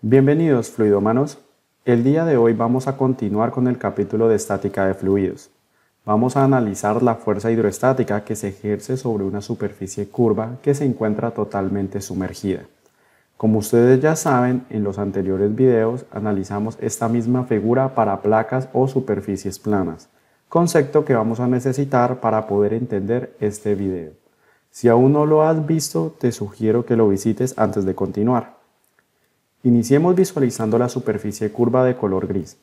Bienvenidos fluidomanos. El día de hoy vamos a continuar con el capítulo de estática de fluidos. Vamos a analizar la fuerza hidroestática que se ejerce sobre una superficie curva que se encuentra totalmente sumergida. Como ustedes ya saben, en los anteriores videos analizamos esta misma figura para placas o superficies planas, concepto que vamos a necesitar para poder entender este video. Si aún no lo has visto, te sugiero que lo visites antes de continuar. Iniciemos visualizando la superficie curva de color gris.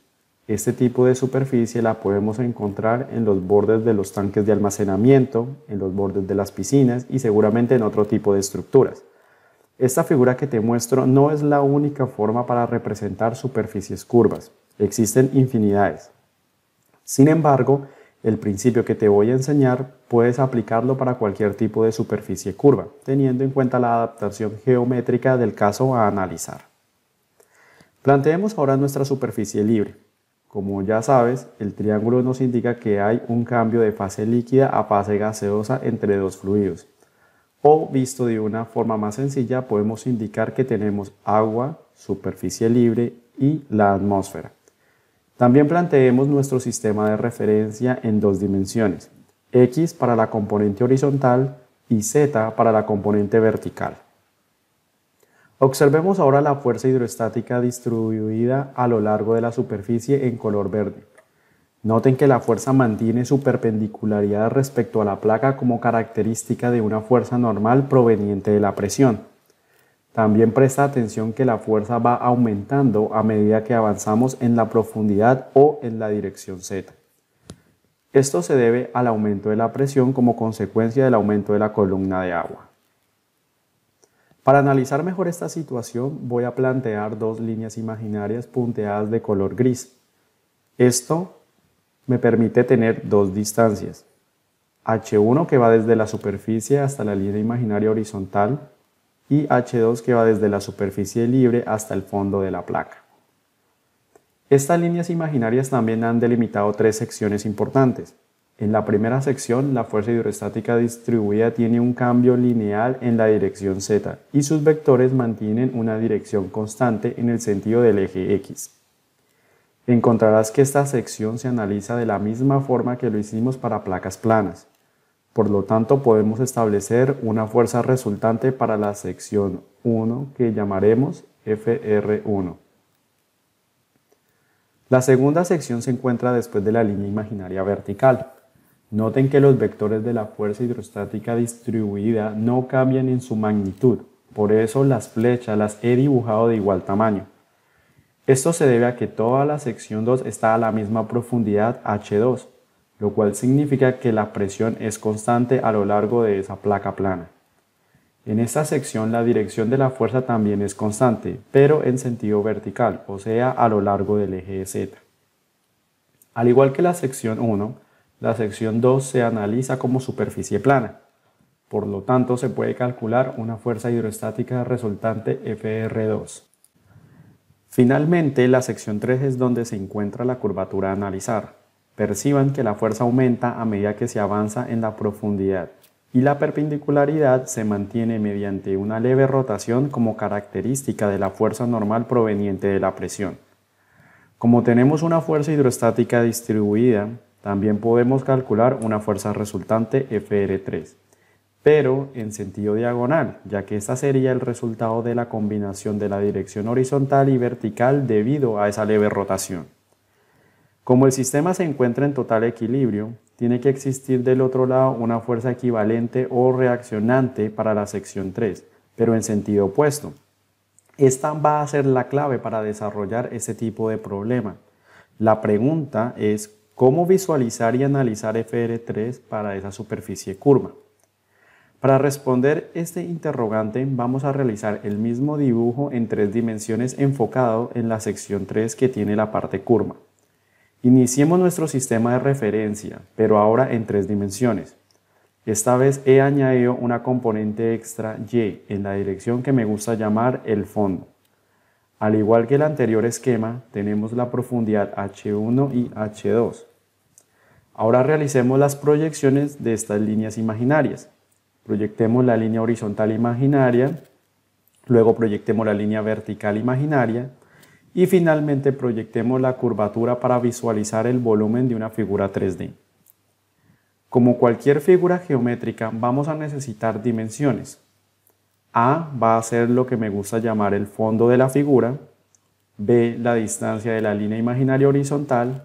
Este tipo de superficie la podemos encontrar en los bordes de los tanques de almacenamiento, en los bordes de las piscinas y seguramente en otro tipo de estructuras. Esta figura que te muestro no es la única forma para representar superficies curvas, existen infinidades. Sin embargo, el principio que te voy a enseñar puedes aplicarlo para cualquier tipo de superficie curva, teniendo en cuenta la adaptación geométrica del caso a analizar. Planteemos ahora nuestra superficie libre. Como ya sabes, el triángulo nos indica que hay un cambio de fase líquida a fase gaseosa entre dos fluidos. O visto de una forma más sencilla, podemos indicar que tenemos agua, superficie libre y la atmósfera. También planteemos nuestro sistema de referencia en dos dimensiones, x para la componente horizontal y z para la componente vertical. Observemos ahora la fuerza hidrostática distribuida a lo largo de la superficie en color verde. Noten que la fuerza mantiene su perpendicularidad respecto a la placa como característica de una fuerza normal proveniente de la presión. También presta atención que la fuerza va aumentando a medida que avanzamos en la profundidad o en la dirección Z. Esto se debe al aumento de la presión como consecuencia del aumento de la columna de agua. Para analizar mejor esta situación voy a plantear dos líneas imaginarias punteadas de color gris. Esto me permite tener dos distancias. H1 que va desde la superficie hasta la línea imaginaria horizontal y H2 que va desde la superficie libre hasta el fondo de la placa. Estas líneas imaginarias también han delimitado tres secciones importantes. En la primera sección, la fuerza hidrostática distribuida tiene un cambio lineal en la dirección z y sus vectores mantienen una dirección constante en el sentido del eje x. Encontrarás que esta sección se analiza de la misma forma que lo hicimos para placas planas. Por lo tanto, podemos establecer una fuerza resultante para la sección 1 que llamaremos FR1. La segunda sección se encuentra después de la línea imaginaria vertical. Noten que los vectores de la fuerza hidrostática distribuida no cambian en su magnitud, por eso las flechas las he dibujado de igual tamaño. Esto se debe a que toda la sección 2 está a la misma profundidad H2, lo cual significa que la presión es constante a lo largo de esa placa plana. En esta sección la dirección de la fuerza también es constante, pero en sentido vertical, o sea, a lo largo del eje Z. Al igual que la sección 1, la sección 2 se analiza como superficie plana. Por lo tanto, se puede calcular una fuerza hidrostática resultante FR2. Finalmente, la sección 3 es donde se encuentra la curvatura a analizar. Perciban que la fuerza aumenta a medida que se avanza en la profundidad y la perpendicularidad se mantiene mediante una leve rotación como característica de la fuerza normal proveniente de la presión. Como tenemos una fuerza hidrostática distribuida, también podemos calcular una fuerza resultante FR3, pero en sentido diagonal, ya que esta sería el resultado de la combinación de la dirección horizontal y vertical debido a esa leve rotación. Como el sistema se encuentra en total equilibrio, tiene que existir del otro lado una fuerza equivalente o reaccionante para la sección 3, pero en sentido opuesto. Esta va a ser la clave para desarrollar ese tipo de problema. La pregunta es cómo visualizar y analizar FR3 para esa superficie curva. Para responder este interrogante vamos a realizar el mismo dibujo en tres dimensiones enfocado en la sección 3 que tiene la parte curva. Iniciemos nuestro sistema de referencia, pero ahora en tres dimensiones. Esta vez he añadido una componente extra Y en la dirección que me gusta llamar el fondo. Al igual que el anterior esquema, tenemos la profundidad H1 y H2. Ahora realicemos las proyecciones de estas líneas imaginarias. Proyectemos la línea horizontal imaginaria, luego proyectemos la línea vertical imaginaria y finalmente proyectemos la curvatura para visualizar el volumen de una figura 3D. Como cualquier figura geométrica, vamos a necesitar dimensiones. A va a ser lo que me gusta llamar el fondo de la figura, B la distancia de la línea imaginaria horizontal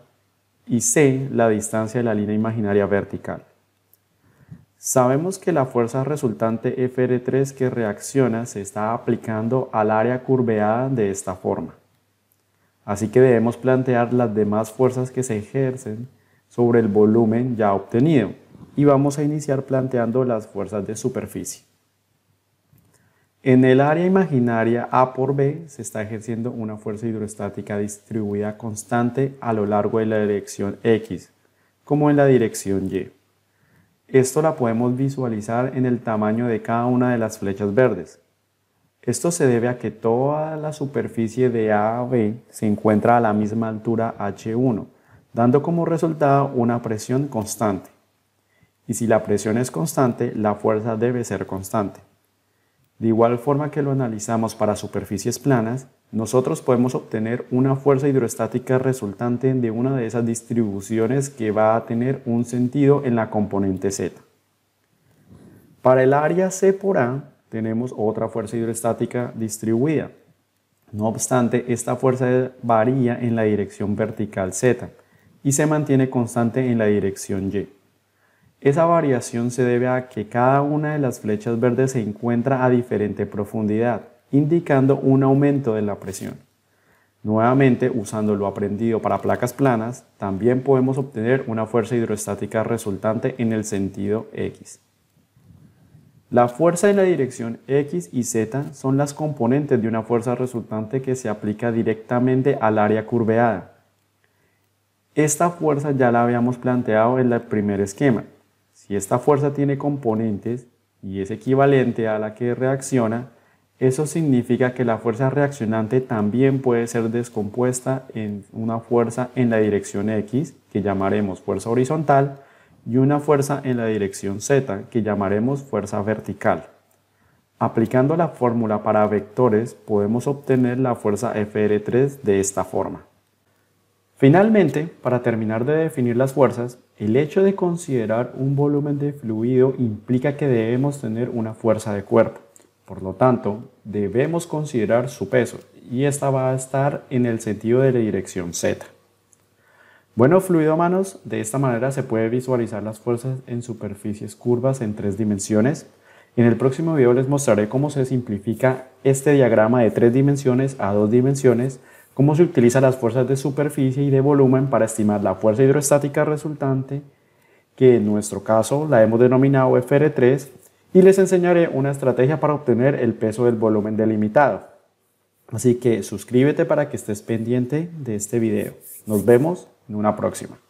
y C la distancia de la línea imaginaria vertical. Sabemos que la fuerza resultante FR3 que reacciona se está aplicando al área curveada de esta forma. Así que debemos plantear las demás fuerzas que se ejercen sobre el volumen ya obtenido y vamos a iniciar planteando las fuerzas de superficie. En el área imaginaria A por B se está ejerciendo una fuerza hidrostática distribuida constante a lo largo de la dirección X, como en la dirección Y. Esto la podemos visualizar en el tamaño de cada una de las flechas verdes. Esto se debe a que toda la superficie de A a B se encuentra a la misma altura H1, dando como resultado una presión constante. Y si la presión es constante, la fuerza debe ser constante. De igual forma que lo analizamos para superficies planas, nosotros podemos obtener una fuerza hidrostática resultante de una de esas distribuciones que va a tener un sentido en la componente Z. Para el área C por A tenemos otra fuerza hidrostática distribuida. No obstante, esta fuerza varía en la dirección vertical Z y se mantiene constante en la dirección Y. Esa variación se debe a que cada una de las flechas verdes se encuentra a diferente profundidad, indicando un aumento de la presión. Nuevamente, usando lo aprendido para placas planas, también podemos obtener una fuerza hidrostática resultante en el sentido X. La fuerza en la dirección X y Z son las componentes de una fuerza resultante que se aplica directamente al área curveada. Esta fuerza ya la habíamos planteado en el primer esquema, y esta fuerza tiene componentes y es equivalente a la que reacciona, eso significa que la fuerza reaccionante también puede ser descompuesta en una fuerza en la dirección X, que llamaremos fuerza horizontal, y una fuerza en la dirección Z, que llamaremos fuerza vertical. Aplicando la fórmula para vectores, podemos obtener la fuerza FR3 de esta forma. Finalmente, para terminar de definir las fuerzas, el hecho de considerar un volumen de fluido implica que debemos tener una fuerza de cuerpo. Por lo tanto, debemos considerar su peso y esta va a estar en el sentido de la dirección Z. Bueno, fluido manos, de esta manera se puede visualizar las fuerzas en superficies curvas en tres dimensiones. En el próximo video les mostraré cómo se simplifica este diagrama de tres dimensiones a dos dimensiones cómo se utilizan las fuerzas de superficie y de volumen para estimar la fuerza hidrostática resultante, que en nuestro caso la hemos denominado FR3, y les enseñaré una estrategia para obtener el peso del volumen delimitado. Así que suscríbete para que estés pendiente de este video. Nos vemos en una próxima.